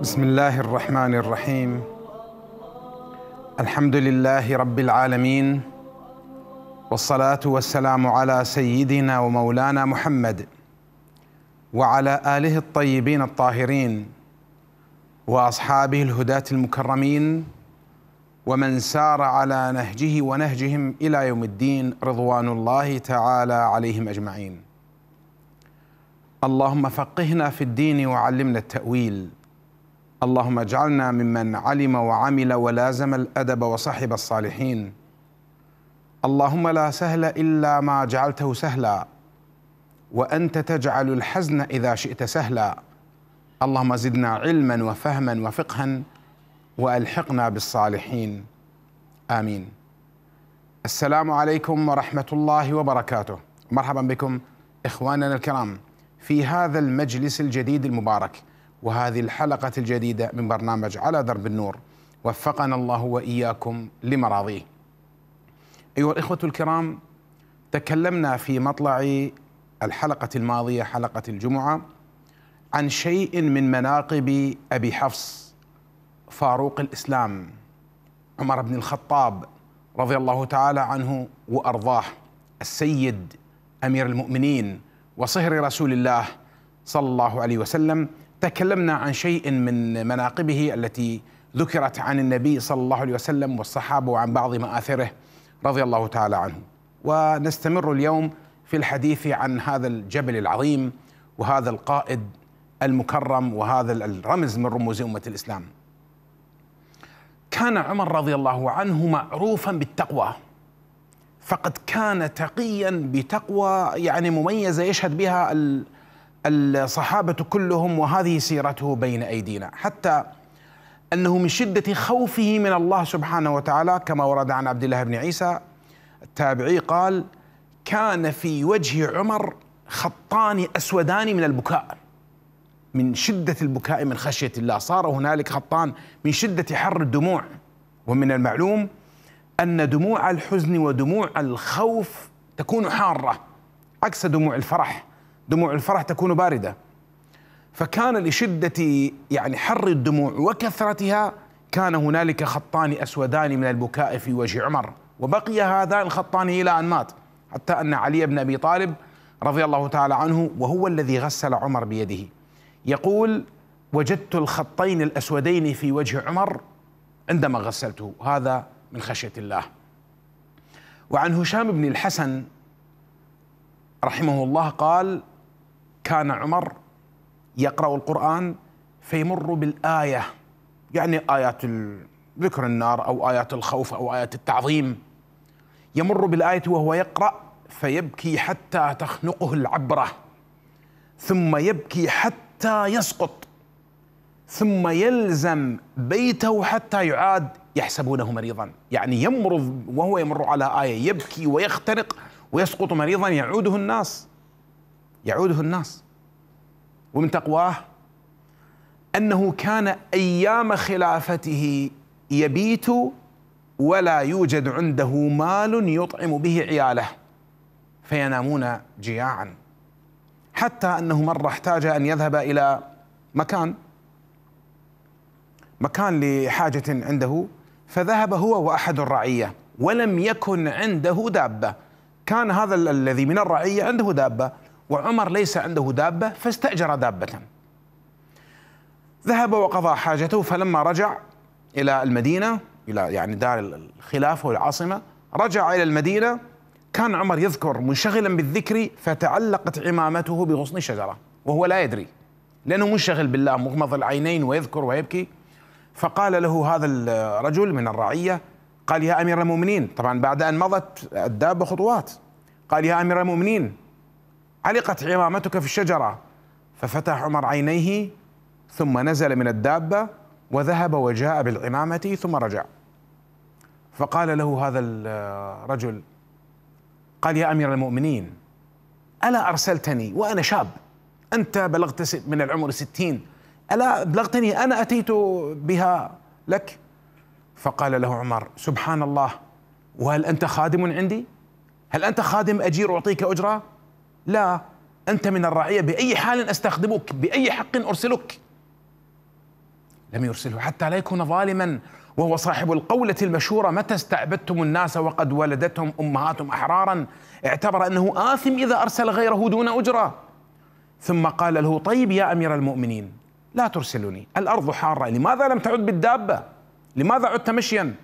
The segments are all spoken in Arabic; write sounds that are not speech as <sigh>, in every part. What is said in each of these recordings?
بسم الله الرحمن الرحيم الحمد لله رب العالمين والصلاه والسلام على سيدنا ومولانا محمد وعلى اله الطيبين الطاهرين واصحابه الهداه المكرمين ومن سار على نهجه ونهجهم الى يوم الدين رضوان الله تعالى عليهم اجمعين اللهم فقهنا في الدين وعلمنا التاويل اللهم اجعلنا ممن علم وعمل ولازم الادب وصحب الصالحين اللهم لا سهل الا ما جعلته سهلا وانت تجعل الحزن اذا شئت سهلا اللهم زدنا علما وفهما وفقها والحقنا بالصالحين امين السلام عليكم ورحمه الله وبركاته مرحبا بكم اخواننا الكرام في هذا المجلس الجديد المبارك وهذه الحلقة الجديدة من برنامج على درب النور وفقنا الله وإياكم لمراضيه أيها الإخوة الكرام تكلمنا في مطلع الحلقة الماضية حلقة الجمعة عن شيء من مناقب أبي حفص فاروق الإسلام عمر بن الخطاب رضي الله تعالى عنه وأرضاه السيد أمير المؤمنين وصهر رسول الله صلى الله عليه وسلم تكلمنا عن شيء من مناقبه التي ذكرت عن النبي صلى الله عليه وسلم والصحابه وعن بعض مآثره رضي الله تعالى عنه ونستمر اليوم في الحديث عن هذا الجبل العظيم وهذا القائد المكرم وهذا الرمز من رموز امه الاسلام. كان عمر رضي الله عنه معروفا بالتقوى فقد كان تقيا بتقوى يعني مميزه يشهد بها الصحابة كلهم وهذه سيرته بين أيدينا حتى أنه من شدة خوفه من الله سبحانه وتعالى كما ورد عن عبد الله بن عيسى التابعي قال كان في وجه عمر خطان أسودان من البكاء من شدة البكاء من خشية الله صار هنالك خطان من شدة حر الدموع ومن المعلوم أن دموع الحزن ودموع الخوف تكون حارة عكس دموع الفرح دموع الفرح تكون بارده فكان لشده يعني حر الدموع وكثرتها كان هنالك خطان اسودان من البكاء في وجه عمر وبقي هذان الخطان الى ان مات حتى ان علي بن ابي طالب رضي الله تعالى عنه وهو الذي غسل عمر بيده يقول وجدت الخطين الاسودين في وجه عمر عندما غسلته هذا من خشيه الله وعن هشام بن الحسن رحمه الله قال كان عمر يقرأ القرآن فيمر بالآية يعني آيات ذكر النار أو آيات الخوف أو آيات التعظيم يمر بالآية وهو يقرأ فيبكي حتى تخنقه العبرة ثم يبكي حتى يسقط ثم يلزم بيته حتى يعاد يحسبونه مريضا يعني يمر وهو يمر على آية يبكي ويختنق ويسقط مريضا يعوده الناس يعوده الناس ومن تقواه انه كان ايام خلافته يبيت ولا يوجد عنده مال يطعم به عياله فينامون جياعا حتى انه مره احتاج ان يذهب الى مكان مكان لحاجه عنده فذهب هو واحد الرعيه ولم يكن عنده دابه كان هذا الذي من الرعيه عنده دابه وعمر ليس عنده دابة فاستأجر دابة ذهب وقضى حاجته فلما رجع إلى المدينة إلى يعني دار الخلافة والعاصمة رجع إلى المدينة كان عمر يذكر منشغلا بالذكر فتعلقت عمامته بغصن شجرة وهو لا يدري لأنه منشغل بالله مغمض العينين ويذكر ويبكي فقال له هذا الرجل من الرعية قال يا أمير المؤمنين طبعا بعد أن مضت الدابة خطوات قال يا أمير المؤمنين علقت عمامتك في الشجرة ففتح عمر عينيه ثم نزل من الدابة وذهب وجاء بالعمامة ثم رجع فقال له هذا الرجل قال يا أمير المؤمنين ألا أرسلتني وأنا شاب أنت بلغت من العمر ستين ألا بلغتني أنا أتيت بها لك فقال له عمر سبحان الله وهل أنت خادم عندي هل أنت خادم أجير أعطيك أجرة لا أنت من الرعية بأي حال أستخدمك بأي حق أرسلك لم يرسله حتى لا يكون ظالما وهو صاحب القولة المشهورة متى استعبدتم الناس وقد ولدتهم أمهاتهم أحرارا اعتبر أنه آثم إذا أرسل غيره دون أجرة ثم قال له طيب يا أمير المؤمنين لا ترسلني الأرض حارة لماذا لم تعد بالدابة لماذا عدت مشيا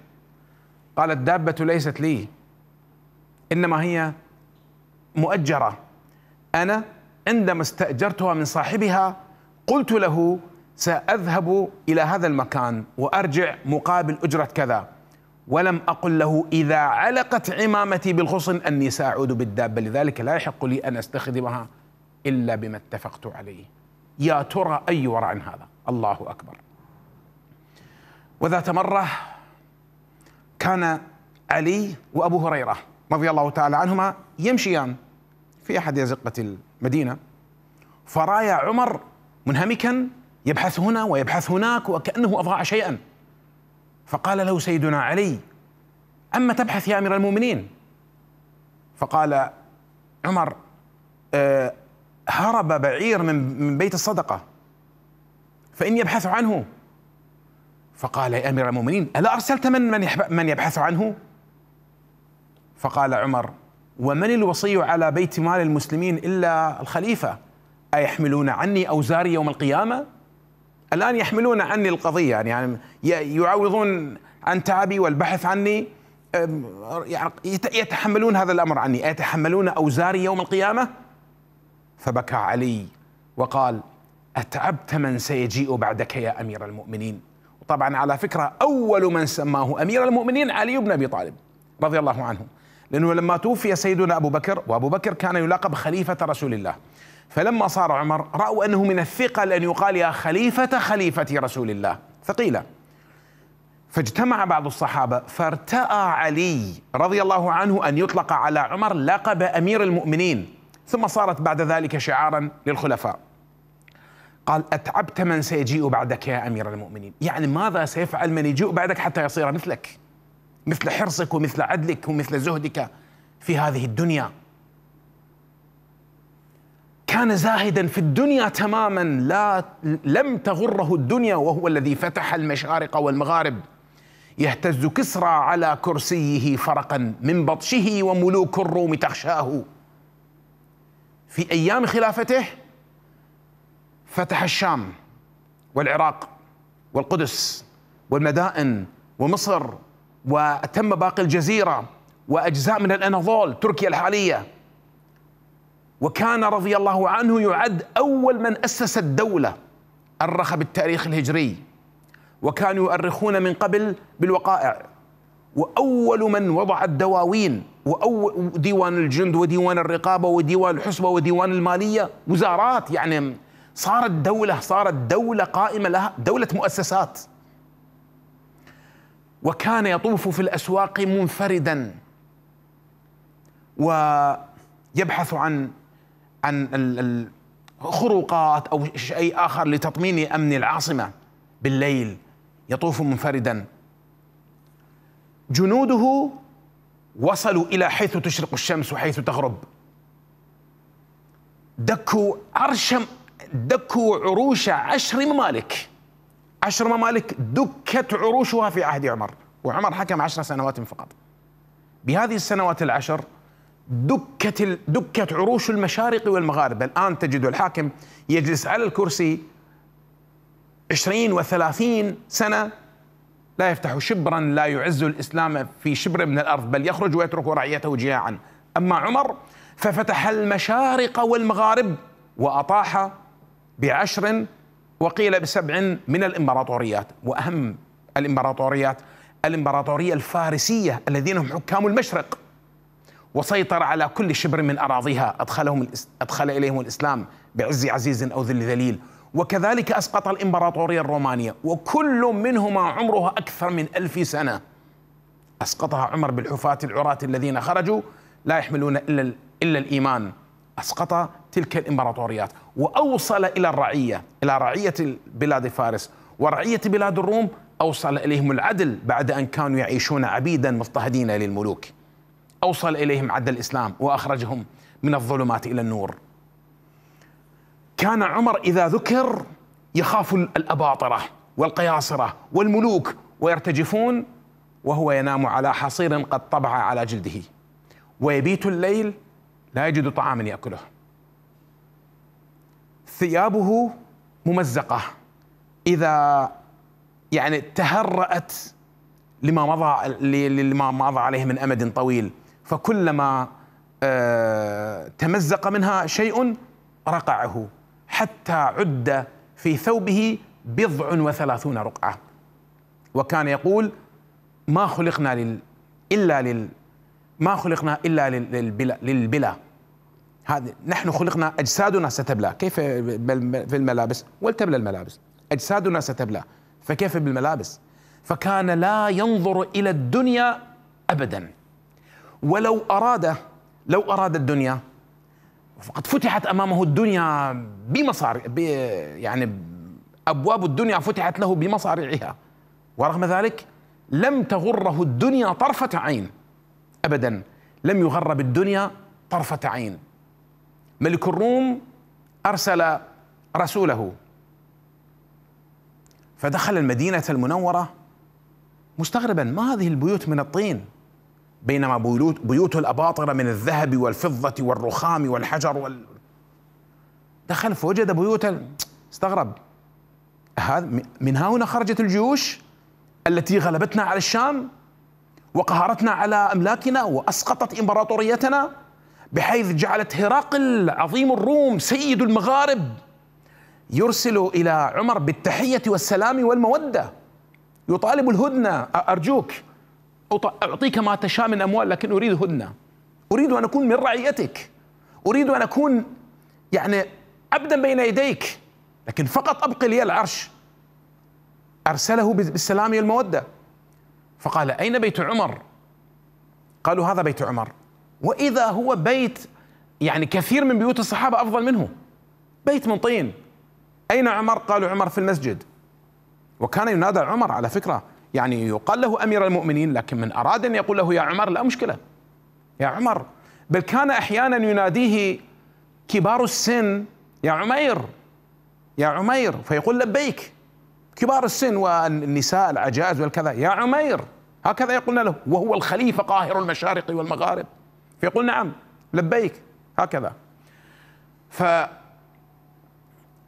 قال الدابة ليست لي إنما هي مؤجرة أنا عندما استأجرتها من صاحبها قلت له سأذهب إلى هذا المكان وأرجع مقابل أجرة كذا ولم أقل له إذا علقت عمامتي بالغصن أني سأعود بالدابة لذلك لا يحق لي أن أستخدمها إلا بما اتفقت عليه يا ترى أي ورع هذا الله أكبر وذات مرة كان علي وأبو هريرة رضي الله تعالى عنهما يمشيان في أحد أزقة المدينة فرايا عمر منهمكا يبحث هنا ويبحث هناك وكأنه أضاع شيئا فقال له سيدنا علي أما تبحث يا أمير المؤمنين فقال عمر آه، هرب بعير من من بيت الصدقة فإني أبحث عنه فقال يا أمير المؤمنين ألا أرسلت من من يبحث عنه؟ فقال عمر ومن الوصي على بيت مال المسلمين إلا الخليفة أيحملون عني أوزاري يوم القيامة الآن يحملون عني القضية يعني, يعني يعوضون عن تعبي والبحث عني يعني يتحملون هذا الأمر عني أيتحملون أوزاري يوم القيامة فبكى علي وقال أتعبت من سيجيء بعدك يا أمير المؤمنين طبعا على فكرة أول من سماه أمير المؤمنين علي بن أبي طالب رضي الله عنه لأنه لما توفي سيدنا أبو بكر وأبو بكر كان يلقب خليفة رسول الله فلما صار عمر رأوا أنه من الثقل أن يقال يا خليفة خليفة رسول الله ثقيلة فاجتمع بعض الصحابة فارتأى علي رضي الله عنه أن يطلق على عمر لقب أمير المؤمنين ثم صارت بعد ذلك شعارا للخلفاء قال أتعبت من سيجيء بعدك يا أمير المؤمنين يعني ماذا سيفعل من يجيء بعدك حتى يصير مثلك مثل حرصك ومثل عدلك ومثل زهدك في هذه الدنيا كان زاهدا في الدنيا تماما لا لم تغره الدنيا وهو الذي فتح المشارق والمغارب يهتز كسرى على كرسيه فرقا من بطشه وملوك الروم تخشاه في ايام خلافته فتح الشام والعراق والقدس والمدائن ومصر وتم باقي الجزيرة وأجزاء من الأناضول تركيا الحالية وكان رضي الله عنه يعد أول من أسس الدولة أرخ بالتاريخ الهجري وكانوا يؤرخون من قبل بالوقائع وأول من وضع الدواوين وأول ديوان الجند وديوان الرقابة وديوان الحسبة وديوان المالية وزارات يعني صارت دولة صارت دولة قائمة لها دولة مؤسسات وكان يطوف في الاسواق منفردا ويبحث عن عن خروقات او شيء اخر لتطمين امن العاصمه بالليل يطوف منفردا جنوده وصلوا الى حيث تشرق الشمس وحيث تغرب دكوا عرش دكوا عروش عشر ممالك عشر ممالك دكت عروشها في عهد عمر وعمر حكم عشر سنوات فقط بهذه السنوات العشر دكت دكت عروش المشارق والمغارب الآن تجد الحاكم يجلس على الكرسي عشرين وثلاثين سنة لا يفتح شبرا لا يعز الإسلام في شبر من الأرض بل يخرج ويترك رعيته جياعا أما عمر ففتح المشارق والمغارب وأطاح بعشر وقيل بسبع من الإمبراطوريات وأهم الإمبراطوريات الامبراطورية الفارسية الذين هم حكام المشرق وسيطر على كل شبر من أراضيها أدخلهم أدخل إليهم الإسلام بعز عزيز أو ذل ذليل وكذلك أسقط الإمبراطورية الرومانية وكل منهما عمرها أكثر من ألف سنة أسقطها عمر بالحفاة العراة الذين خرجوا لا يحملون إلا, إلا الإيمان أسقط تلك الإمبراطوريات وأوصل إلى الرعية إلى رعية بلاد فارس ورعية بلاد الروم أوصل إليهم العدل بعد أن كانوا يعيشون عبيدا مضطهدين للملوك أوصل إليهم عدل الإسلام وأخرجهم من الظلمات إلى النور كان عمر إذا ذكر يخاف الأباطرة والقياصرة والملوك ويرتجفون وهو ينام على حصير قد طبع على جلده ويبيت الليل لا يجد طعاما ياكله ثيابه ممزقه اذا يعني تهرأت لما مضى لما مضى عليه من امد طويل فكلما آه، تمزق منها شيء رقعه حتى عد في ثوبه بضع وثلاثون رقعه وكان يقول ما خلقنا لل الا لل ما خلقنا الا للبلا للبلا هذه نحن خلقنا اجسادنا ستبلى كيف في الملابس ولتبلى الملابس اجسادنا ستبلى فكيف بالملابس فكان لا ينظر الى الدنيا ابدا ولو اراد لو اراد الدنيا فقد فتحت امامه الدنيا بمصارع يعني ابواب الدنيا فتحت له بمصارعها ورغم ذلك لم تغره الدنيا طرفه عين ابدا لم يغر بالدنيا طرفه عين ملك الروم ارسل رسوله فدخل المدينة المنورة مستغربا ما هذه البيوت من الطين بينما بيوت بيوت الأباطرة من الذهب والفضة والرخام والحجر وال... دخل فوجد بيوتا استغرب هذا من ها هنا خرجت الجيوش التي غلبتنا على الشام وقهرتنا على املاكنا واسقطت امبراطوريتنا بحيث جعلت هرقل عظيم الروم سيد المغارب يرسل الى عمر بالتحيه والسلام والموده يطالب الهدنه ارجوك اعطيك ما تشاء من اموال لكن اريد هدنه اريد ان اكون من رعيتك اريد ان اكون يعني عبدا بين يديك لكن فقط ابقي لي العرش ارسله بالسلام والموده فقال اين بيت عمر قالوا هذا بيت عمر واذا هو بيت يعني كثير من بيوت الصحابه افضل منه بيت من طين أين عمر؟ قالوا عمر في المسجد وكان ينادى عمر على فكرة يعني يقال له أمير المؤمنين لكن من أراد أن يقول له يا عمر لا مشكلة يا عمر بل كان أحيانا يناديه كبار السن يا عمير يا عمير فيقول لبيك كبار السن والنساء العجائز والكذا يا عمير هكذا يقولنا له وهو الخليفة قاهر المشارق والمغارب فيقول نعم لبيك هكذا ف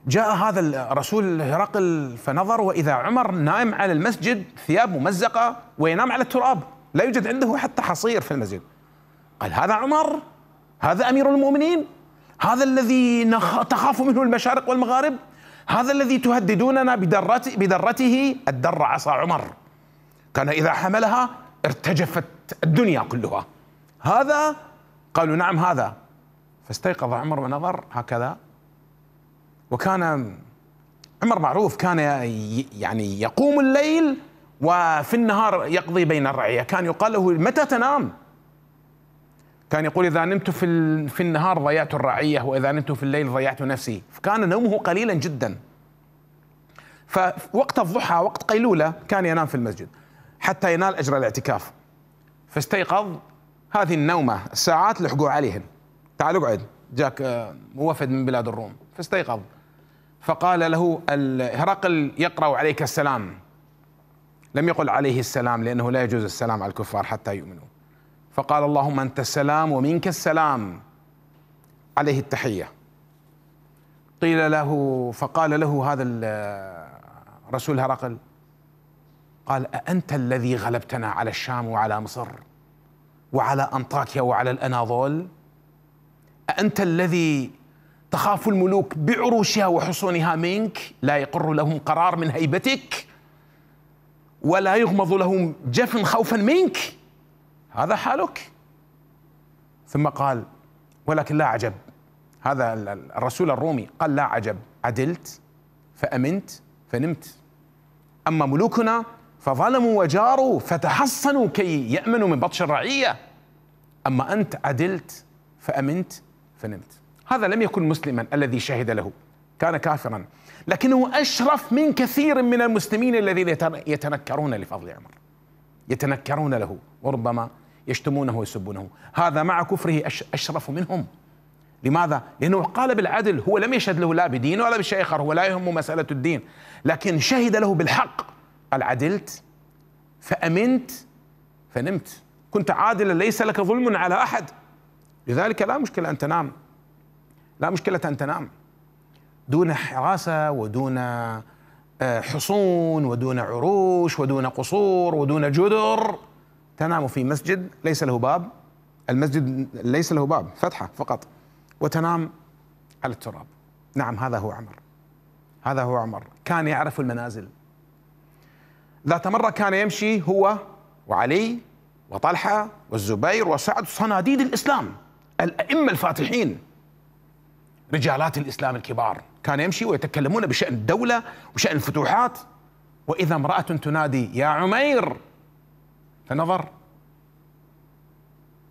جاء هذا الرسول هرقل فنظر واذا عمر نائم على المسجد ثياب ممزقه وينام على التراب لا يوجد عنده حتى حصير في المسجد قال هذا عمر هذا امير المؤمنين هذا الذي نخ... تخاف منه المشارق والمغارب هذا الذي تهددوننا بدرته الدر عصا عمر كان اذا حملها ارتجفت الدنيا كلها هذا قالوا نعم هذا فاستيقظ عمر ونظر هكذا وكان عمر معروف كان يعني يقوم الليل وفي النهار يقضي بين الرعية كان يقال له متى تنام كان يقول إذا نمت في, في النهار ضيعت الرعية وإذا نمت في الليل ضيعت نفسي فكان نومه قليلا جدا فوقت الضحى وقت قيلولة كان ينام في المسجد حتى ينال أجر الاعتكاف فاستيقظ هذه النومة الساعات لحقوا عليهن تعالوا اقعد جاك آه، وفد من بلاد الروم فاستيقظ فقال له هرقل يقرأ عليك السلام لم يقل عليه السلام لأنه لا يجوز السلام على الكفار حتى يؤمنوا فقال اللهم أنت السلام ومنك السلام عليه التحية قيل له فقال له هذا الرسول هرقل قال أأنت الذي غلبتنا على الشام وعلى مصر وعلى أنطاكيا وعلى الأناضول أأنت الذي تخاف الملوك بعروشها وحصونها منك لا يقر لهم قرار من هيبتك ولا يغمض لهم جفن خوفا منك هذا حالك ثم قال ولكن لا عجب هذا الرسول الرومي قال لا عجب عدلت فامنت فنمت اما ملوكنا فظلموا وجاروا فتحصنوا كي يامنوا من بطش الرعيه اما انت عدلت فامنت فنمت هذا لم يكن مسلما الذي شهد له كان كافرا لكنه أشرف من كثير من المسلمين الذين يتنكرون لفضل عمر يتنكرون له وربما يشتمونه ويسبونه هذا مع كفره أشرف منهم لماذا؟ لأنه قال بالعدل هو لم يشهد له لا بدين ولا بشيء آخر لا يهم مسألة الدين لكن شهد له بالحق قال عدلت فأمنت فنمت كنت عادلا ليس لك ظلم على أحد لذلك لا مشكلة أن تنام لا مشكلة أن تنام دون حراسة ودون آه، حصون ودون عروش ودون قصور ودون جدر تنام في مسجد ليس له باب المسجد ليس له باب فتحة فقط وتنام على التراب نعم هذا هو عمر هذا هو عمر كان يعرف المنازل ذات مرة كان يمشي هو وعلي وطلحة والزبير وسعد صناديد الإسلام الأئمة الفاتحين رجالات الإسلام الكبار كان يمشي ويتكلمون بشأن الدولة وشأن الفتوحات وإذا امرأة تنادي يا عمير فنظر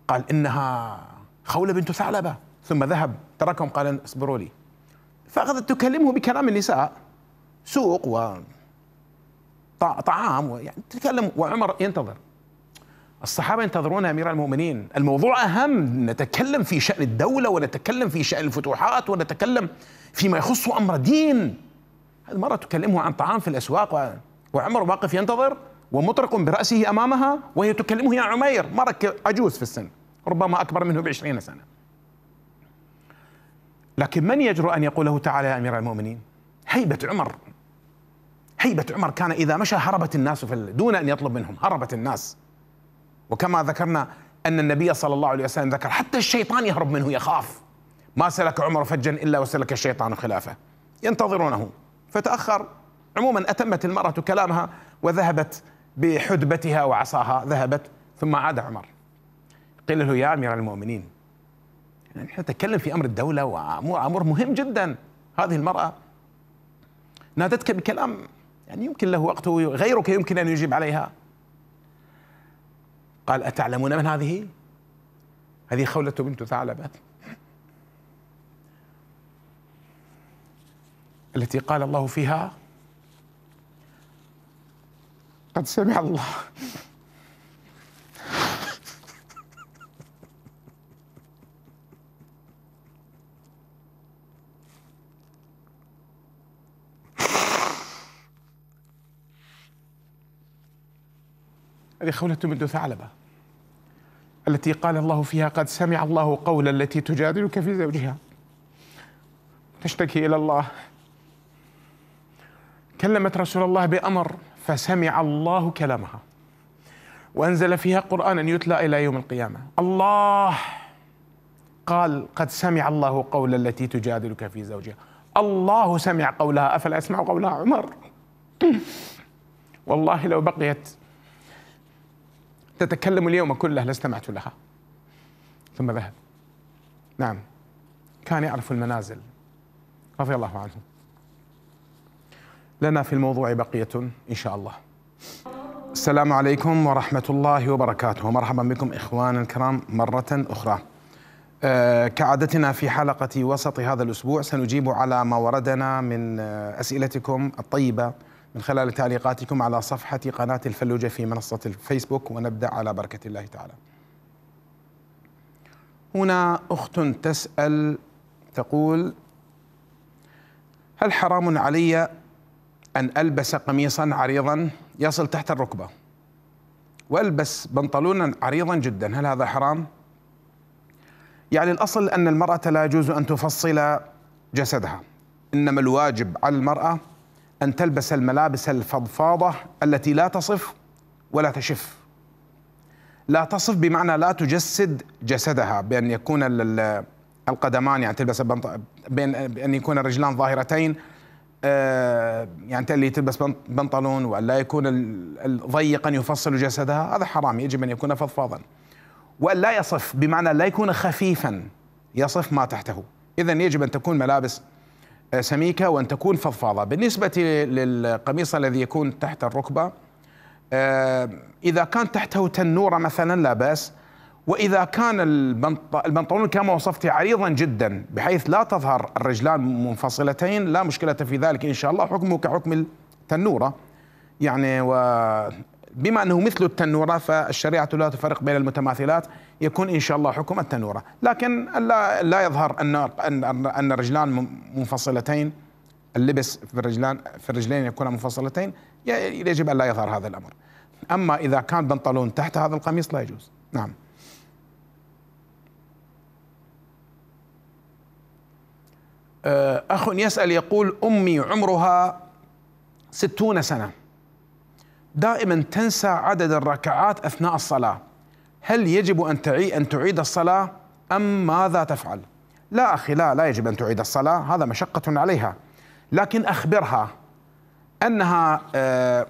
قال إنها خولة بنت ثعلبة ثم ذهب تركهم قال اصبروا لي فأخذت تكلمه بكلام النساء سوق و طعام ويعني تتكلم وعمر ينتظر الصحابة ينتظرون أمير المؤمنين الموضوع أهم نتكلم في شأن الدولة ونتكلم في شأن الفتوحات ونتكلم فيما يخص أمر دين هذه مرة تكلمه عن طعام في الأسواق وعمر واقف ينتظر ومطرق برأسه أمامها وهي تكلمه يا عمير مرة عجوز في السن ربما أكبر منه بعشرين سنة لكن من يجرؤ أن يقول له تعالى يا أمير المؤمنين هيبة عمر هيبة عمر كان إذا مشى هربت الناس في دون أن يطلب منهم هربت الناس وكما ذكرنا أن النبي صلى الله عليه وسلم ذكر حتى الشيطان يهرب منه يخاف ما سلك عمر فجا إلا وسلك الشيطان خلافه ينتظرونه فتأخر عموما أتمت المرأة كلامها وذهبت بحدبتها وعصاها ذهبت ثم عاد عمر قيل له يا أمير المؤمنين نحن يعني نتكلم في أمر الدولة وأمر مهم جدا هذه المرأة نادتك بكلام يعني يمكن له وقته غيرك يمكن أن يجيب عليها قال أتعلمون من هذه هذه خولة بنت ثعلبة التي قال الله فيها قد سمع الله خولة بنت ثعلبة التي قال الله فيها قد سمع الله قول التي تجادلك في زوجها تشتكي إلى الله كلمت رسول الله بأمر فسمع الله كلامها وأنزل فيها قرآنا يتلى إلى يوم القيامة الله قال قد سمع الله قول التي تجادلك في زوجها الله سمع قولها أفلا أسمع قولها عمر والله لو بقيت تتكلم اليوم كله لا استمعت لها ثم ذهب نعم كان يعرف المنازل رضي الله عنه لنا في الموضوع بقية إن شاء الله السلام عليكم ورحمة الله وبركاته ومرحبا بكم إخوان الكرام مرة أخرى آه، كعادتنا في حلقة وسط هذا الأسبوع سنجيب على ما وردنا من آه، أسئلتكم الطيبة من خلال تعليقاتكم على صفحة قناة الفلوجة في منصة الفيسبوك ونبدأ على بركة الله تعالى هنا أخت تسأل تقول هل حرام علي أن ألبس قميصا عريضا يصل تحت الركبة وألبس بنطلونا عريضا جدا هل هذا حرام؟ يعني الأصل أن المرأة لا يجوز أن تفصل جسدها إنما الواجب على المرأة أن تلبس الملابس الفضفاضة التي لا تصف ولا تشف لا تصف بمعنى لا تجسد جسدها بأن يكون القدمان يعني تلبس بين بأن يكون الرجلان ظاهرتين آه، يعني اللي تلبس بنطلون ولا يكون ضيقا يفصل جسدها هذا حرام يجب أن يكون فضفاضا وأن لا يصف بمعنى لا يكون خفيفا يصف ما تحته إذا يجب أن تكون ملابس سميكة وأن تكون فضفاضة بالنسبة للقميص الذي يكون تحت الركبة آه، إذا كان تحته تنورة مثلا لا بأس وإذا كان البنطلون كما وصفت عريضا جدا بحيث لا تظهر الرجلان منفصلتين لا مشكلة في ذلك إن شاء الله حكمه كحكم التنورة يعني و بما أنه مثل التنورة فالشريعة لا تفرق بين المتماثلات يكون إن شاء الله حكم التنورة لكن لا, لا يظهر أن, أن الرجلان منفصلتين اللبس في الرجلان في الرجلين يكون منفصلتين يجب أن لا يظهر هذا الأمر أما إذا كان بنطلون تحت هذا القميص لا يجوز نعم أه، أخ يسأل يقول أمي عمرها ستون سنة دائما تنسى عدد الركعات أثناء الصلاة هل يجب أن أن تعيد الصلاة أم ماذا تفعل؟ لا أخي لا لا يجب أن تعيد الصلاة هذا مشقة عليها لكن أخبرها أنها آه،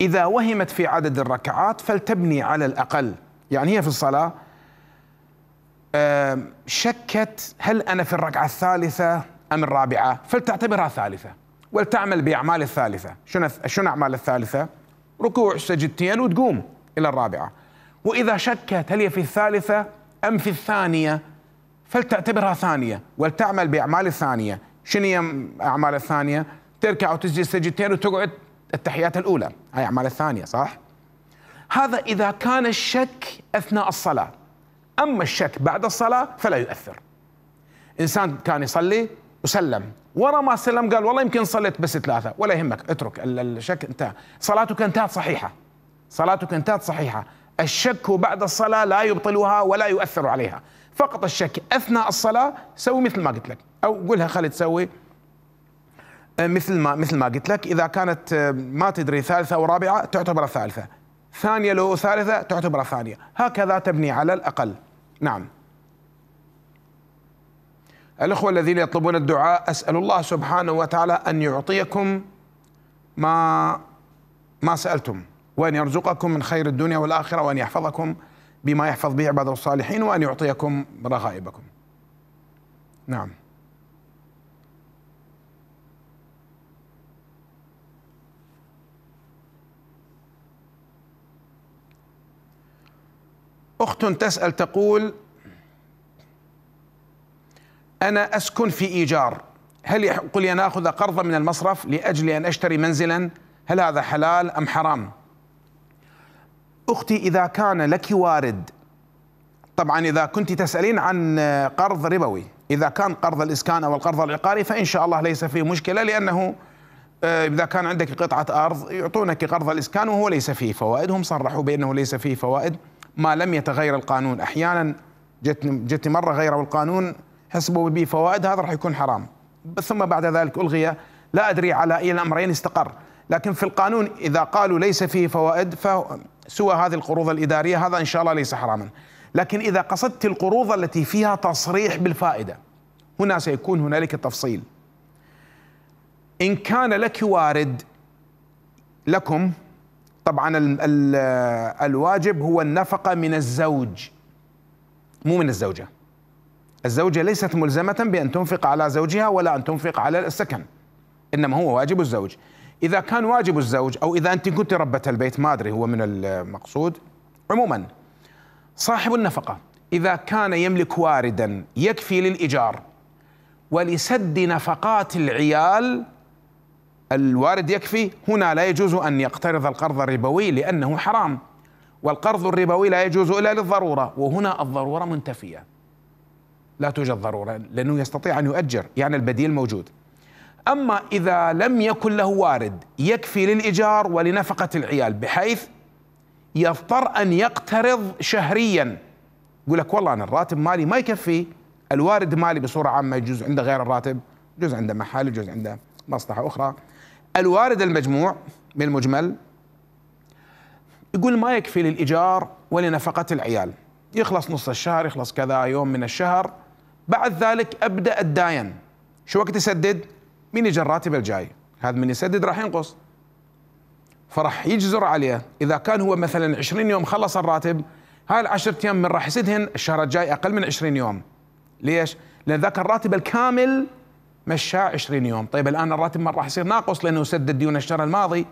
إذا وهمت في عدد الركعات فلتبني على الأقل يعني هي في الصلاة آه، شكت هل أنا في الركعة الثالثة أم الرابعة فلتعتبرها ثالثة ولتعمل بأعمال الثالثة شنو شنو أعمال الثالثة؟ ركوع سجدتين وتقوم إلى الرابعة وإذا شكت هل هي في الثالثة أم في الثانية فلتعتبرها ثانية ولتعمل بأعمال الثانية شنو هي أعمال الثانية تركع وتسجد سجدتين وتقعد التحيات الأولى هاي أعمال الثانية صح هذا إذا كان الشك أثناء الصلاة أما الشك بعد الصلاة فلا يؤثر إنسان كان يصلي وسلم ورا ما سلم قال والله يمكن صليت بس ثلاثة ولا يهمك اترك الشك انتهى صلاتك انتهت صحيحة صلاتك انتهت صحيحة الشك بعد الصلاة لا يبطلها ولا يؤثر عليها فقط الشك أثناء الصلاة سوي مثل ما قلت لك أو قولها خلي تسوي أه، مثل ما مثل ما قلت لك إذا كانت أه، ما تدري ثالثة ورابعة تعتبر ثالثة ثانية لو ثالثة تعتبر ثانية هكذا تبني على الأقل نعم الإخوة الذين يطلبون الدعاء أسأل الله سبحانه وتعالى أن يعطيكم ما ما سألتم وأن يرزقكم من خير الدنيا والآخرة وأن يحفظكم بما يحفظ به عباده الصالحين وأن يعطيكم رغائبكم نعم أخت تسأل تقول أنا أسكن في إيجار هل يقول لي أنا أخذ قرضا من المصرف لأجل أن أشتري منزلا هل هذا حلال أم حرام أختي إذا كان لك وارد طبعا إذا كنت تسألين عن قرض ربوي إذا كان قرض الإسكان أو القرض العقاري فإن شاء الله ليس فيه مشكلة لأنه آه، إذا كان عندك قطعة أرض يعطونك قرض الإسكان وهو ليس فيه فوائد هم صرحوا بأنه ليس فيه فوائد ما لم يتغير القانون أحيانا جتني, جتني مرة غيروا القانون حسبوا به فوائد هذا راح يكون حرام ثم بعد ذلك ألغي لا أدري على أي الأمرين استقر لكن في القانون إذا قالوا ليس فيه فوائد فسوى هذه القروض الإدارية هذا إن شاء الله ليس حراما لكن إذا قصدت القروض التي فيها تصريح بالفائدة هنا سيكون هنالك تفصيل إن كان لك وارد لكم طبعا الـ الـ الواجب هو النفقة من الزوج مو من الزوجة الزوجة ليست ملزمة بأن تنفق على زوجها ولا أن تنفق على السكن إنما هو واجب الزوج إذا كان واجب الزوج أو إذا أنت كنت ربة البيت ما أدري هو من المقصود عموما صاحب النفقة إذا كان يملك واردا يكفي للإيجار ولسد نفقات العيال الوارد يكفي هنا لا يجوز أن يقترض القرض الربوي لأنه حرام والقرض الربوي لا يجوز إلا للضرورة وهنا الضرورة منتفية لا توجد ضروره لانه يستطيع ان يؤجر يعني البديل موجود اما اذا لم يكن له وارد يكفي للايجار ولنفقه العيال بحيث يضطر ان يقترض شهريا يقول لك والله انا الراتب مالي ما يكفي الوارد مالي بصوره عامه يجوز عنده غير الراتب يجوز عنده محل يجوز عنده مصلحه اخرى الوارد المجموع من المجمل يقول ما يكفي للايجار ولنفقه العيال يخلص نص الشهر يخلص كذا يوم من الشهر بعد ذلك ابدا الداين شو وقت يسدد؟ مين يجي الراتب الجاي؟ هذا من يسدد راح ينقص فراح يجزر عليه اذا كان هو مثلا 20 يوم خلص الراتب هاي العشرة ايام من راح يسدهن الشهر الجاي اقل من 20 يوم ليش؟ لان ذاك الراتب الكامل مشاه 20 يوم طيب الان الراتب ما راح يصير ناقص لانه سدد ديون الشهر الماضي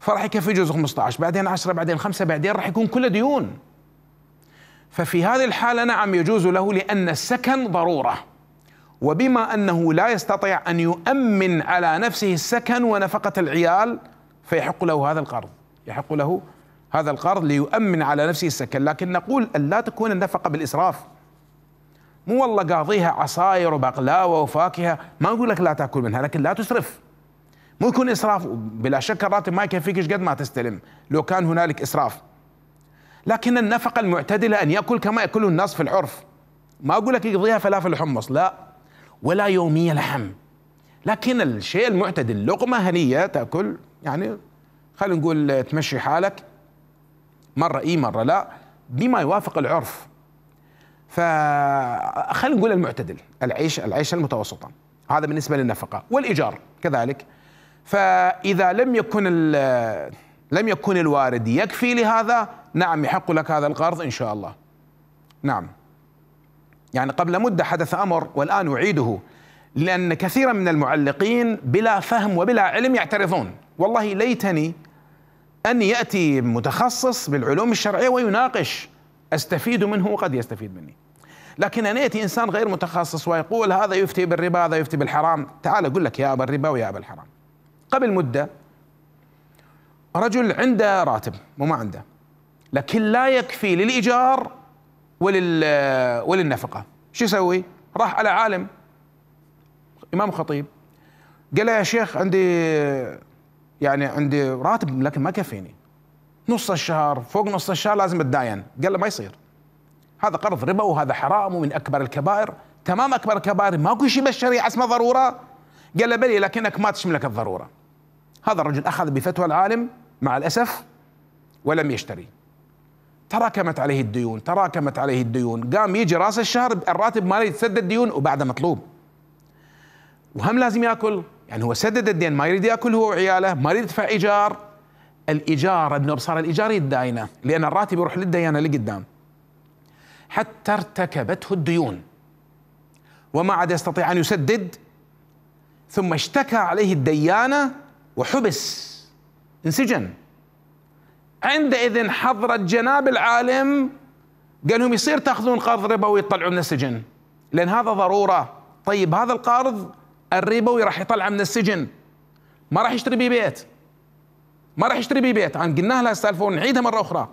فراح يكفي جزء 15 بعدين 10 بعدين 5 بعدين راح يكون كله ديون ففي هذه الحالة نعم يجوز له لأن السكن ضرورة وبما أنه لا يستطيع أن يؤمن على نفسه السكن ونفقة العيال فيحق له هذا القرض يحق له هذا القرض ليؤمن على نفسه السكن لكن نقول أن لا تكون النفقة بالإسراف مو والله قاضيها عصاير وبقلاوة وفاكهة ما أقول لك لا تأكل منها لكن لا تسرف مو يكون إسراف بلا شك الراتب ما يكفيك قد ما تستلم لو كان هنالك إسراف لكن النفقة المعتدلة أن يأكل كما يأكل الناس في العرف ما أقول لك يقضيها فلافل حمص لا ولا يومية لحم لكن الشيء المعتدل لقمة هنية تأكل يعني خلينا نقول تمشي حالك مرة إي مرة لا بما يوافق العرف فخلينا خلينا نقول المعتدل العيش العيش المتوسطة هذا بالنسبة للنفقة والإيجار كذلك فإذا لم يكن لم يكن الوارد يكفي لهذا نعم يحق لك هذا القرض إن شاء الله نعم يعني قبل مدة حدث أمر والآن أعيده لأن كثيرا من المعلقين بلا فهم وبلا علم يعترضون والله ليتني أن يأتي متخصص بالعلوم الشرعية ويناقش أستفيد منه وقد يستفيد مني لكن أن يأتي إنسان غير متخصص ويقول هذا يفتي بالربا هذا يفتي بالحرام تعال أقول لك يا أبا الربا ويا أبا الحرام قبل مدة رجل عنده راتب وما عنده لكن لا يكفي للإيجار ولل وللنفقة شو يسوي؟ راح على عالم إمام خطيب قال له يا شيخ عندي يعني عندي راتب لكن ما كفيني نص الشهر فوق نص الشهر لازم اتداين قال له ما يصير هذا قرض ربا وهذا حرام ومن اكبر الكبائر تمام اكبر الكبائر ماكو شيء بالشريعه اسمه ضروره قال له بلي لكنك ما تشملك الضروره هذا الرجل اخذ بفتوى العالم مع الاسف ولم يشتري تراكمت عليه الديون تراكمت عليه الديون قام يجي راس الشهر الراتب ماله يتسدد ديون وبعده مطلوب وهم لازم ياكل يعني هو سدد الدين ما يريد ياكل هو وعياله ما يريد يدفع ايجار الايجار انه صار الايجار يداينه لان الراتب يروح للديانه اللي قدام حتى ارتكبته الديون وما عاد يستطيع ان يسدد ثم اشتكى عليه الديانه وحبس انسجن عندئذ حضرت جناب العالم قال لهم يصير تاخذون قرض ربوي تطلعوا من السجن لان هذا ضروره طيب هذا القرض الربوي راح يطلع من السجن ما راح يشتري بيه بيت ما راح يشتري بيه بيت عن قلناها لها السالفه ونعيدها مره اخرى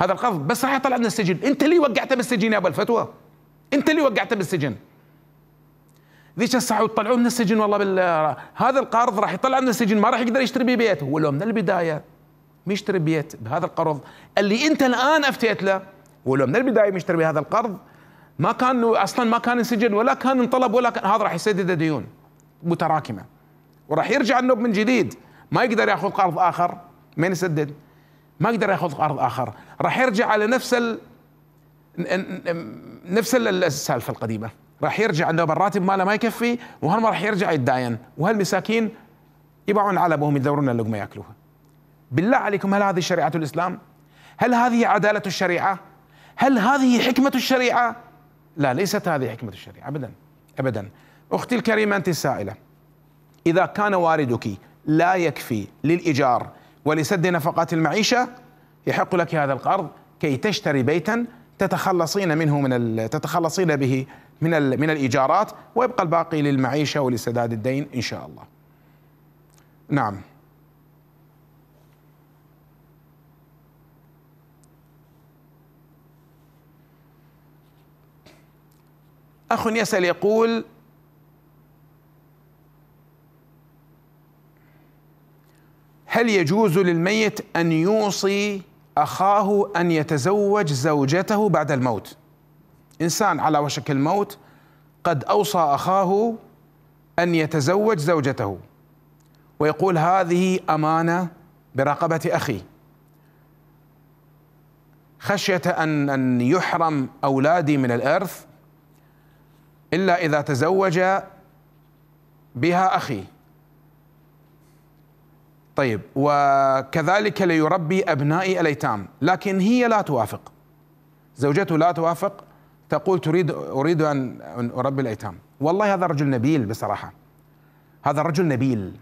هذا القرض بس راح يطلع من السجن انت اللي وقعته بالسجن يا ابو الفتوى انت اللي وقعته بالسجن ذيك الساعه وتطلعوه من السجن والله بال هذا القرض راح يطلع من السجن ما راح يقدر يشتري بيه بيت ولو من البدايه مشتري بيت بهذا القرض اللي انت الان افتيت له ولو من البدايه مشتري بهذا القرض ما كان اصلا ما كان انسجن ولا كان انطلب ولا كان هذا راح يسدد ديون متراكمه وراح يرجع النوب من جديد ما يقدر ياخذ قرض اخر من يسدد ما يقدر ياخذ قرض اخر راح يرجع على نفس ال... نفس السالفه القديمه راح يرجع النوب الراتب ماله ما يكفي وهالمره راح يرجع يتداين وهالمساكين يباعون على ابوهم يدورون اللقمه ياكلوها بالله عليكم هل هذه شريعة الإسلام؟ هل هذه عدالة الشريعة؟ هل هذه حكمة الشريعة؟ لا ليست هذه حكمة الشريعة أبدا أبدا أختي الكريمة أنت السائلة إذا كان واردك لا يكفي للإيجار ولسد نفقات المعيشة يحق لك هذا القرض كي تشتري بيتا تتخلصين منه من تتخلصين به من من الايجارات ويبقى الباقي للمعيشه ولسداد الدين ان شاء الله. نعم. أخ يسأل يقول هل يجوز للميت أن يوصي أخاه أن يتزوج زوجته بعد الموت إنسان على وشك الموت قد أوصى أخاه أن يتزوج زوجته ويقول هذه أمانة برقبة أخي خشية أن أن يحرم أولادي من الإرث إلا إذا تزوج بها أخي طيب وكذلك ليربي أبنائي الأيتام لكن هي لا توافق زوجته لا توافق تقول تريد أريد أن أربي الأيتام والله هذا رجل نبيل بصراحة هذا رجل نبيل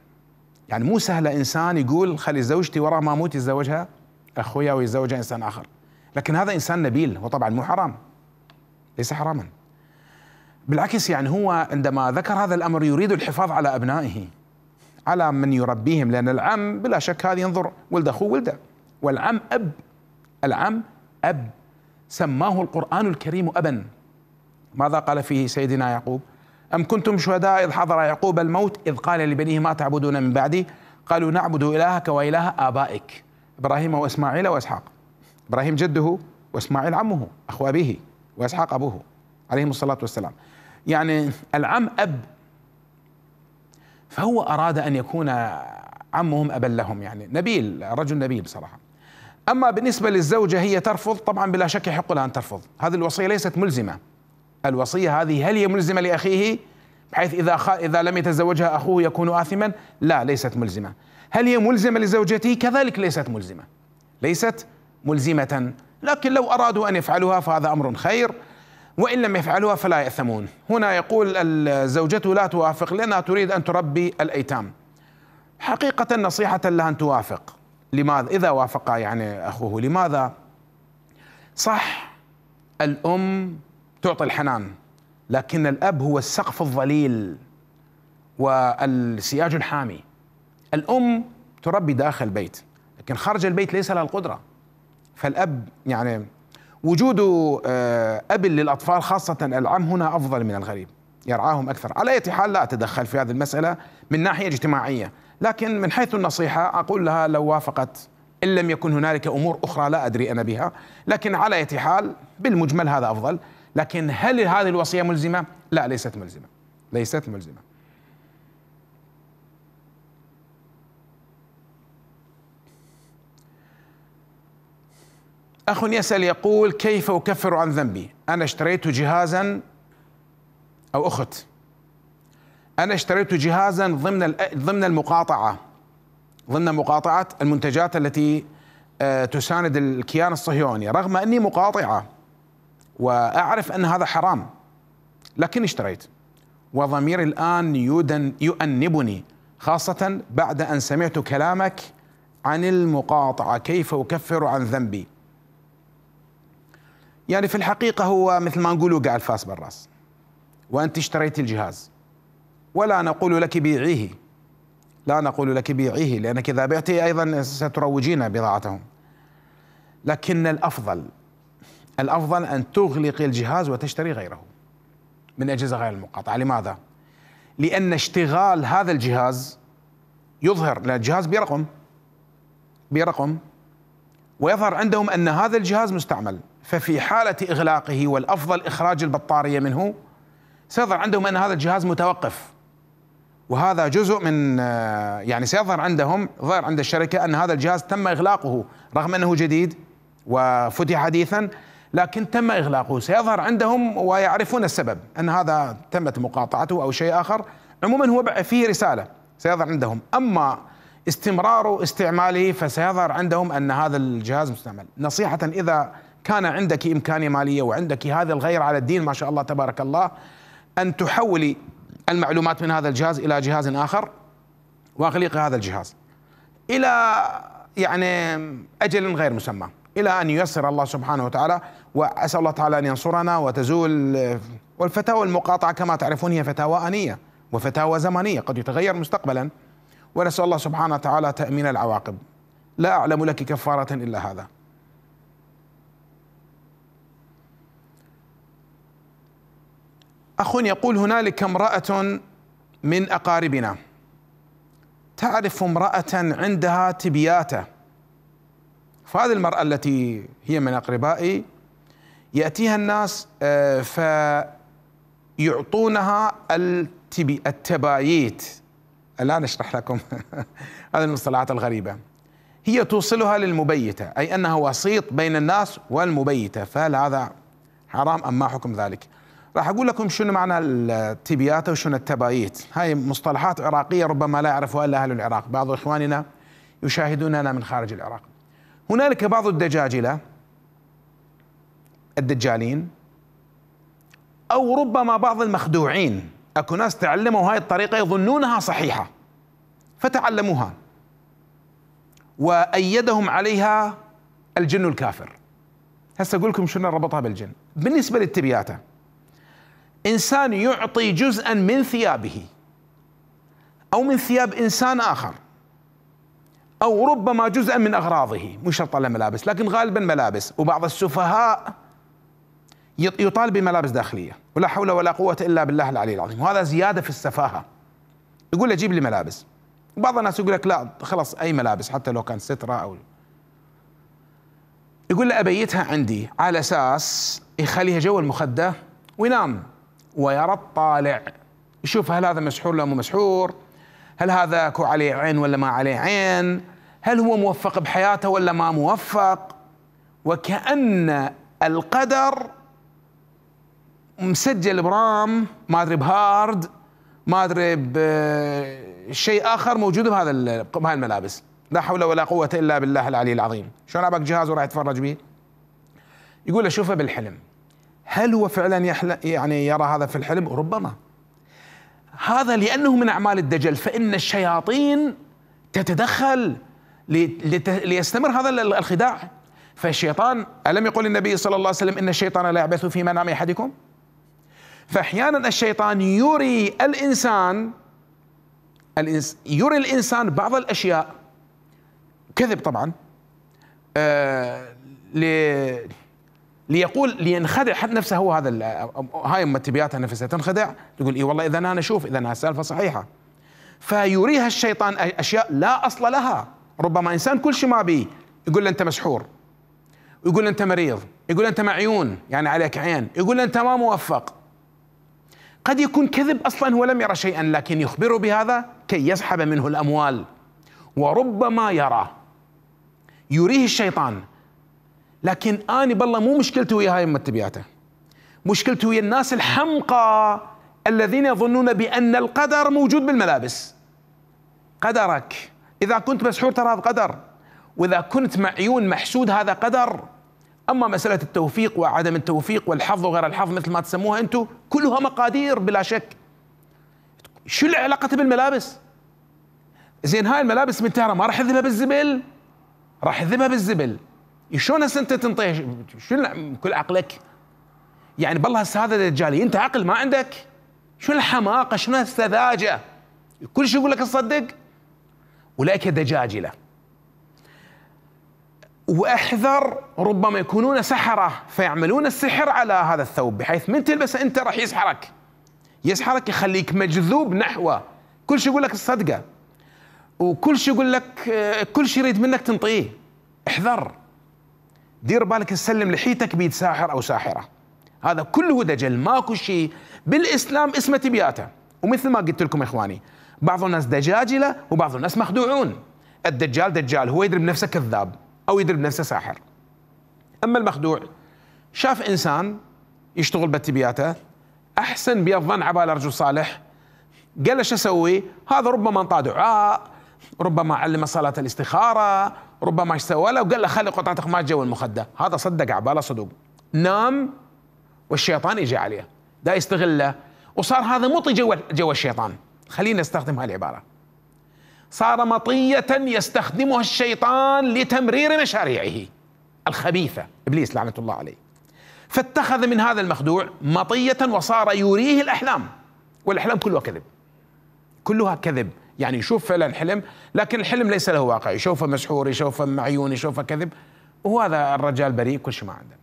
يعني مو سهل إنسان يقول خلي زوجتي وراء ما أموت يتزوجها أخويا ويتزوجها إنسان آخر لكن هذا إنسان نبيل وطبعا مو حرام ليس حراما بالعكس يعني هو عندما ذكر هذا الامر يريد الحفاظ على ابنائه على من يربيهم لان العم بلا شك هذا ينظر ولد اخوه ولده والعم اب العم اب سماه القران الكريم ابا ماذا قال فيه سيدنا يعقوب ام كنتم شهداء اذ حضر يعقوب الموت اذ قال لبنيه ما تعبدون من بعدي قالوا نعبد الهك واله ابائك ابراهيم واسماعيل واسحاق ابراهيم جده واسماعيل عمه اخو ابيه واسحاق ابوه عليهم الصلاه والسلام يعني العم أب فهو أراد أن يكون عمهم أبا لهم يعني نبيل رجل نبيل بصراحة أما بالنسبة للزوجة هي ترفض طبعا بلا شك يحق لها أن ترفض هذه الوصية ليست ملزمة الوصية هذه هل هي ملزمة لأخيه بحيث إذا خ... إذا لم يتزوجها أخوه يكون آثما لا ليست ملزمة هل هي ملزمة لزوجته كذلك ليست ملزمة ليست ملزمة لكن لو أرادوا أن يفعلوها فهذا أمر خير وإن لم يفعلوها فلا يأثمون هنا يقول الزوجة لا توافق لأنها تريد أن تربي الأيتام حقيقة نصيحة لها أن توافق لماذا إذا وافق يعني أخوه لماذا صح الأم تعطي الحنان لكن الأب هو السقف الظليل والسياج الحامي الأم تربي داخل البيت لكن خارج البيت ليس لها القدرة فالأب يعني وجود آه، أب للأطفال خاصة العم هنا أفضل من الغريب يرعاهم أكثر على أي حال لا أتدخل في هذه المسألة من ناحية اجتماعية لكن من حيث النصيحة أقول لها لو وافقت إن لم يكن هنالك أمور أخرى لا أدري أنا بها لكن على أي حال بالمجمل هذا أفضل لكن هل هذه الوصية ملزمة؟ لا ليست ملزمة ليست ملزمة أخ يسأل يقول كيف أكفر عن ذنبي أنا اشتريت جهازا أو أخت أنا اشتريت جهازا ضمن ضمن المقاطعة ضمن مقاطعة المنتجات التي آه، تساند الكيان الصهيوني رغم أني مقاطعة وأعرف أن هذا حرام لكن اشتريت وضميري الآن يدن يؤنبني خاصة بعد أن سمعت كلامك عن المقاطعة كيف أكفر عن ذنبي يعني في الحقيقة هو مثل ما نقوله قاع الفاس بالراس وأنت اشتريت الجهاز ولا نقول لك بيعيه لا نقول لك بيعيه لأنك إذا بعته أيضا ستروجين بضاعتهم لكن الأفضل الأفضل أن تغلق الجهاز وتشتري غيره من أجهزة غير المقاطعة لماذا؟ لأن اشتغال هذا الجهاز يظهر لأن الجهاز برقم برقم ويظهر عندهم أن هذا الجهاز مستعمل ففي حالة إغلاقه والأفضل إخراج البطارية منه سيظهر عندهم أن هذا الجهاز متوقف وهذا جزء من آه، يعني سيظهر عندهم ظهر عند الشركة أن هذا الجهاز تم إغلاقه رغم أنه جديد وفتح حديثا لكن تم إغلاقه سيظهر عندهم ويعرفون السبب أن هذا تمت مقاطعته أو شيء آخر عموما هو فيه رسالة سيظهر عندهم أما استمرار استعماله فسيظهر عندهم أن هذا الجهاز مستعمل نصيحة إذا كان عندك إمكانية مالية وعندك هذا الغير على الدين ما شاء الله تبارك الله أن تحولي المعلومات من هذا الجهاز إلى جهاز آخر وأغلق هذا الجهاز إلى يعني أجل غير مسمى إلى أن ييسر الله سبحانه وتعالى وأسأل الله تعالى أن ينصرنا وتزول والفتاوى المقاطعة كما تعرفون هي فتاوى آنية وفتاوى زمنية قد يتغير مستقبلا ونسأل الله سبحانه وتعالى تأمين العواقب لا أعلم لك كفارة إلا هذا أخ يقول هنالك امرأة من أقاربنا تعرف امرأة عندها تبياتة فهذه المرأة التي هي من أقربائي يأتيها الناس آه، فيعطونها التبي الآن أشرح لكم <laughs> هذه المصطلحات الغريبة هي توصلها للمبيتة أي أنها وسيط بين الناس والمبيتة فهل هذا حرام أم ما حكم ذلك راح اقول لكم شنو معنى التبيات وشنو التبايت هاي مصطلحات عراقيه ربما لا يعرفها الا اهل العراق بعض اخواننا يشاهدوننا من خارج العراق هنالك بعض الدجاجله الدجالين او ربما بعض المخدوعين اكو ناس تعلموا هاي الطريقه يظنونها صحيحه فتعلموها وايدهم عليها الجن الكافر هسه اقول لكم شنو ربطها بالجن بالنسبه للتبياته إنسان يعطي جزءا من ثيابه أو من ثياب إنسان آخر أو ربما جزءا من أغراضه مو شرط ملابس لكن غالبا ملابس وبعض السفهاء يطالب بملابس داخلية ولا حول ولا قوة إلا بالله العلي العظيم وهذا زيادة في السفاهة يقول له جيب لي ملابس بعض الناس يقول لك لا خلاص أي ملابس حتى لو كان سترة أو يقول له أبيتها عندي على أساس يخليها جو المخدة وينام ويرى الطالع يشوف هل هذا مسحور ولا مو مسحور هل هذا اكو عليه عين ولا ما عليه عين هل هو موفق بحياته ولا ما موفق وكأن القدر مسجل برام ما ادري بهارد ما ادري بشيء اخر موجود بهذا بهاي الملابس لا حول ولا قوة الا بالله العلي العظيم شلون ابك جهاز وراح يتفرج به يقول له شوفه بالحلم هل هو فعلا يحلم يعني يرى هذا في الحلم ربما هذا لأنه من أعمال الدجل فإن الشياطين تتدخل ليستمر هذا الخداع فالشيطان ألم يقول النبي صلى الله عليه وسلم إن الشيطان لا يعبث في منام أحدكم فأحيانا الشيطان يري الإنسان يري الإنسان بعض الأشياء كذب طبعا آه ليقول لينخدع حد نفسه هو هذا هاي متبياتها نفسها تنخدع تقول اي والله اذا انا اشوف اذا السالفه صحيحه فيريها الشيطان اشياء لا اصل لها ربما انسان كل شيء ما بيه يقول له انت مسحور يقول له انت مريض يقول له انت معيون يعني عليك عين يقول له انت ما موفق قد يكون كذب اصلا هو لم يرى شيئا لكن يخبره بهذا كي يسحب منه الاموال وربما يرى يريه الشيطان لكن اني بالله مو مشكلتي ويا هاي المتبياته مشكلتي ويا الناس الحمقى الذين يظنون بان القدر موجود بالملابس قدرك اذا كنت مسحور ترى هذا قدر واذا كنت معيون محسود هذا قدر اما مساله التوفيق وعدم التوفيق والحظ وغير الحظ مثل ما تسموها انتم كلها مقادير بلا شك شو العلاقه بالملابس زين هاي الملابس منتهره ما راح اذبها بالزبل راح اذبها بالزبل شلون هسه انت تنطيه شنو كل عقلك؟ يعني بالله هسه هذا دجالي انت عقل ما عندك؟ شنو الحماقه؟ شنو السذاجه؟ كل شيء يقول لك تصدق اولئك دجاجله واحذر ربما يكونون سحره فيعملون السحر على هذا الثوب بحيث من تلبسه انت راح يسحرك يسحرك يخليك مجذوب نحوه كل شيء يقول لك الصدقه وكل شيء يقول لك آه، كل شيء يريد منك تنطيه احذر دير بالك تسلم لحيتك بيد ساحر او ساحره هذا كله دجل ماكو شيء بالاسلام اسمه تبياته ومثل ما قلت لكم اخواني بعض الناس دجاجله وبعض الناس مخدوعون الدجال دجال هو يدري بنفسه كذاب او يدري بنفسه ساحر اما المخدوع شاف انسان يشتغل بتبياته احسن بيظن عبال رجل صالح قال له شو اسوي؟ هذا ربما انطى دعاء ربما علم صلاه الاستخاره ربما سوى ولو قال له خلي قطعة ما جو المخدة هذا صدق عباله صدوق نام والشيطان اجى عليه دا يستغله وصار هذا مطي جوا جوا الشيطان خلينا نستخدم هالعبارة صار مطية يستخدمها الشيطان لتمرير مشاريعه الخبيثة إبليس لعنة الله عليه فاتخذ من هذا المخدوع مطية وصار يريه الأحلام والأحلام كلها كذب كلها كذب يعني يشوف فعلا حلم لكن الحلم ليس له واقع يشوفه مسحور يشوفه معيون يشوفه كذب وهذا الرجال بريء كل شيء ما عنده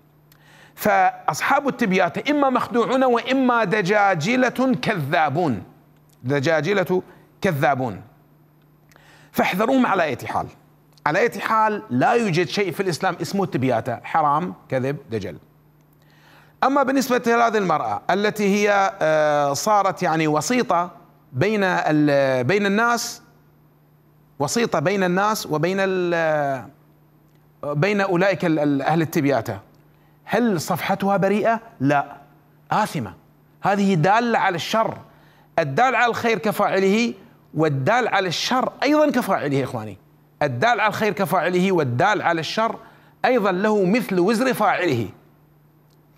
فأصحاب التبيات إما مخدوعون وإما دجاجلة كذابون دجاجلة كذابون فاحذروهم على أي حال على أي حال لا يوجد شيء في الإسلام اسمه تبياتة حرام كذب دجل أما بالنسبة لهذه المرأة التي هي آه، صارت يعني وسيطة بين بين الناس وسيطه بين الناس وبين بين اولئك اهل التبياته هل صفحتها بريئه لا اثمه هذه داله على الشر الدال على الخير كفاعله والدال على الشر ايضا كفاعله اخواني الدال على الخير كفاعله والدال على الشر ايضا له مثل وزر فاعله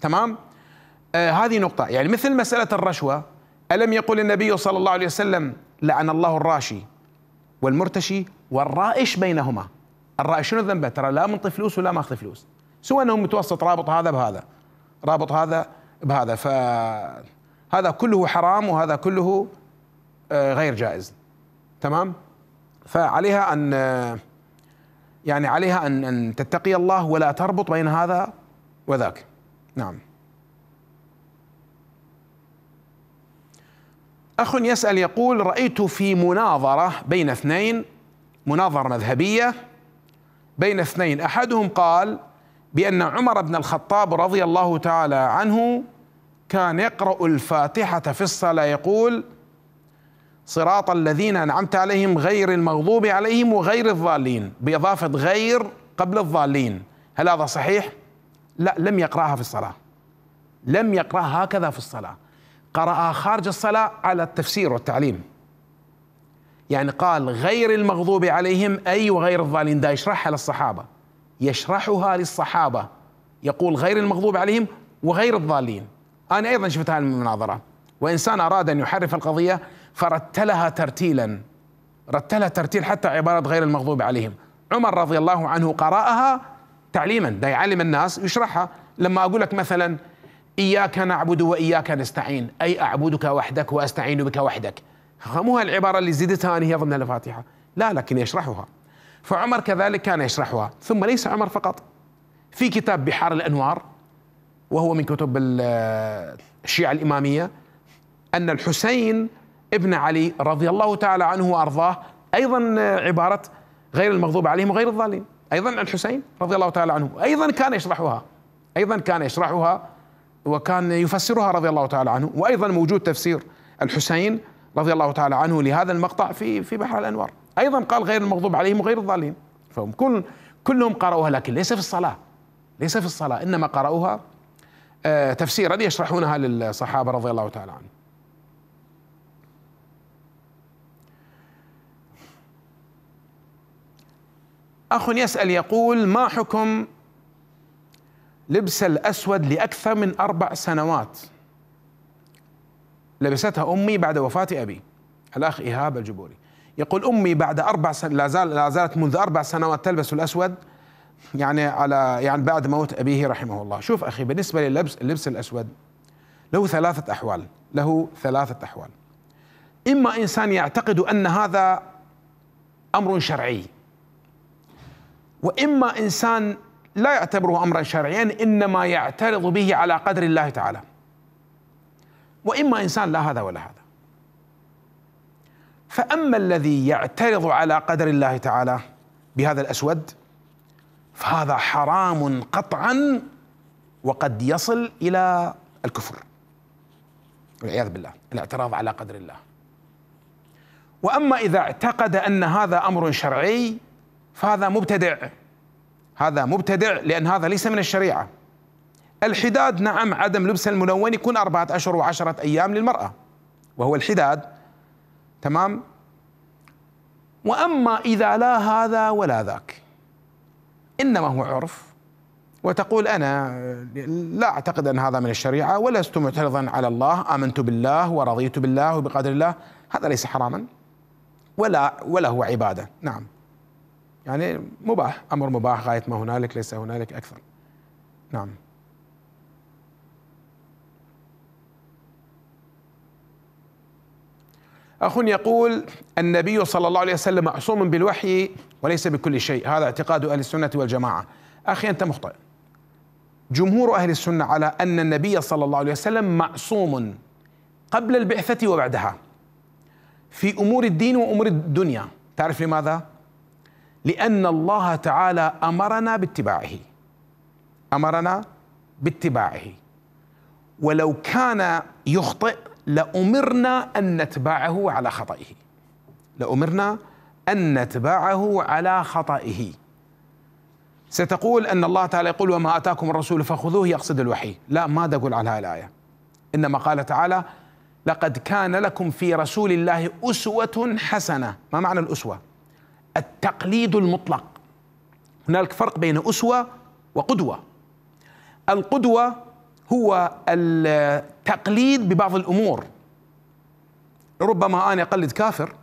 تمام آه هذه نقطه يعني مثل مساله الرشوه ألم يقل النبي صلى الله عليه وسلم لعن الله الراشي والمرتشي والرائش بينهما الرائش شنو ذنبه ترى لا منطي فلوس ولا ماخذ فلوس سوى انه متوسط رابط هذا بهذا رابط هذا بهذا فهذا كله حرام وهذا كله آه، غير جائز تمام فعليها ان يعني عليها ان ان تتقي الله ولا تربط بين هذا وذاك نعم أخ يسأل يقول رأيت في مناظرة بين اثنين مناظرة مذهبية بين اثنين أحدهم قال بأن عمر بن الخطاب رضي الله تعالى عنه كان يقرأ الفاتحة في الصلاة يقول صراط الذين أنعمت عليهم غير المغضوب عليهم وغير الضالين بإضافة غير قبل الضالين هل هذا صحيح؟ لا لم يقرأها في الصلاة لم يقرأها هكذا في الصلاة قرأ خارج الصلاة على التفسير والتعليم يعني قال غير المغضوب عليهم أي وغير الضالين ده يشرحها للصحابة يشرحها للصحابة يقول غير المغضوب عليهم وغير الضالين أنا أيضا شفت هذه المناظرة وإنسان أراد أن يحرف القضية فرتلها ترتيلا رتلها ترتيل حتى عبارة غير المغضوب عليهم عمر رضي الله عنه قرأها تعليما ده يعلم الناس يشرحها لما أقول لك مثلا إياك نعبد وإياك نستعين أي أعبدك وحدك وأستعين بك وحدك فهموها العبارة اللي زدتها أنا هي ضمن الفاتحة لا لكن يشرحها فعمر كذلك كان يشرحها ثم ليس عمر فقط في كتاب بحار الأنوار وهو من كتب الشيعة الإمامية أن الحسين ابن علي رضي الله تعالى عنه وأرضاه أيضا عبارة غير المغضوب عليهم وغير الضالين أيضا الحسين رضي الله تعالى عنه أيضا كان يشرحها أيضا كان يشرحها وكان يفسرها رضي الله تعالى عنه وأيضا موجود تفسير الحسين رضي الله تعالى عنه لهذا المقطع في في بحر الأنوار أيضا قال غير المغضوب عليهم وغير الضالين فهم كل كلهم قرأوها لكن ليس في الصلاة ليس في الصلاة إنما قرأوها آه، تفسيرا يشرحونها للصحابة رضي الله تعالى عنهم أخ يسأل يقول ما حكم لبس الأسود لأكثر من أربع سنوات لبستها أمي بعد وفاة أبي الأخ إيهاب الجبوري يقول أمي بعد أربع سنوات لا, لا زالت منذ أربع سنوات تلبس الأسود يعني على يعني بعد موت أبيه رحمه الله شوف أخي بالنسبة للبس اللبس الأسود له ثلاثة أحوال له ثلاثة أحوال إما إنسان يعتقد أن هذا أمر شرعي وإما إنسان لا يعتبره امرا شرعيا انما يعترض به على قدر الله تعالى واما انسان لا هذا ولا هذا فاما الذي يعترض على قدر الله تعالى بهذا الاسود فهذا حرام قطعا وقد يصل الى الكفر والعياذ بالله الاعتراض على قدر الله واما اذا اعتقد ان هذا امر شرعي فهذا مبتدع هذا مبتدع لأن هذا ليس من الشريعة الحداد نعم عدم لبس الملون يكون أربعة أشهر وعشرة أيام للمرأة وهو الحداد تمام وأما إذا لا هذا ولا ذاك إنما هو عرف وتقول أنا لا أعتقد أن هذا من الشريعة ولست معترضا على الله آمنت بالله ورضيت بالله وبقدر الله هذا ليس حراما ولا ولا هو عبادة نعم يعني مباح امر مباح غايه ما هنالك ليس هنالك اكثر نعم أخ يقول النبي صلى الله عليه وسلم معصوم بالوحي وليس بكل شيء هذا اعتقاد أهل السنة والجماعة أخي أنت مخطئ جمهور أهل السنة على أن النبي صلى الله عليه وسلم معصوم قبل البعثة وبعدها في أمور الدين وأمور الدنيا تعرف لماذا؟ لأن الله تعالى أمرنا باتباعه أمرنا باتباعه ولو كان يخطئ لأمرنا أن نتبعه على خطئه لأمرنا أن نتبعه على خطئه ستقول أن الله تعالى يقول وما آتاكم الرسول فخذوه يقصد الوحي لا ما أقول على هذه الآية إنما قال تعالى لقد كان لكم في رسول الله أسوة حسنة ما معنى الأسوة التقليد المطلق هنالك فرق بين اسوه وقدوه القدوه هو التقليد ببعض الامور ربما انا اقلد كافر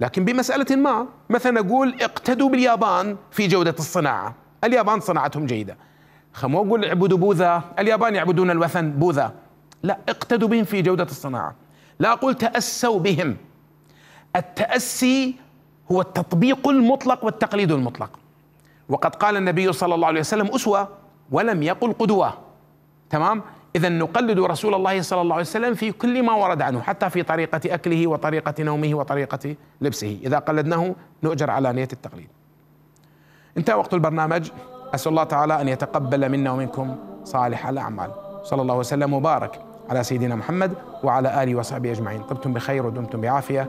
لكن بمساله ما مثلا اقول اقتدوا باليابان في جوده الصناعه اليابان صناعتهم جيده مو اقول اعبدوا بوذا اليابان يعبدون الوثن بوذا لا اقتدوا بهم في جوده الصناعه لا اقول تاسوا بهم التاسي هو التطبيق المطلق والتقليد المطلق وقد قال النبي صلى الله عليه وسلم أسوة ولم يقل قدوة تمام إذا نقلد رسول الله صلى الله عليه وسلم في كل ما ورد عنه حتى في طريقة أكله وطريقة نومه وطريقة لبسه إذا قلدناه نؤجر على نية التقليد انتهى وقت البرنامج أسأل الله تعالى أن يتقبل منا ومنكم صالح الأعمال صلى الله وسلم وبارك على سيدنا محمد وعلى آله وصحبه أجمعين طبتم بخير ودمتم بعافية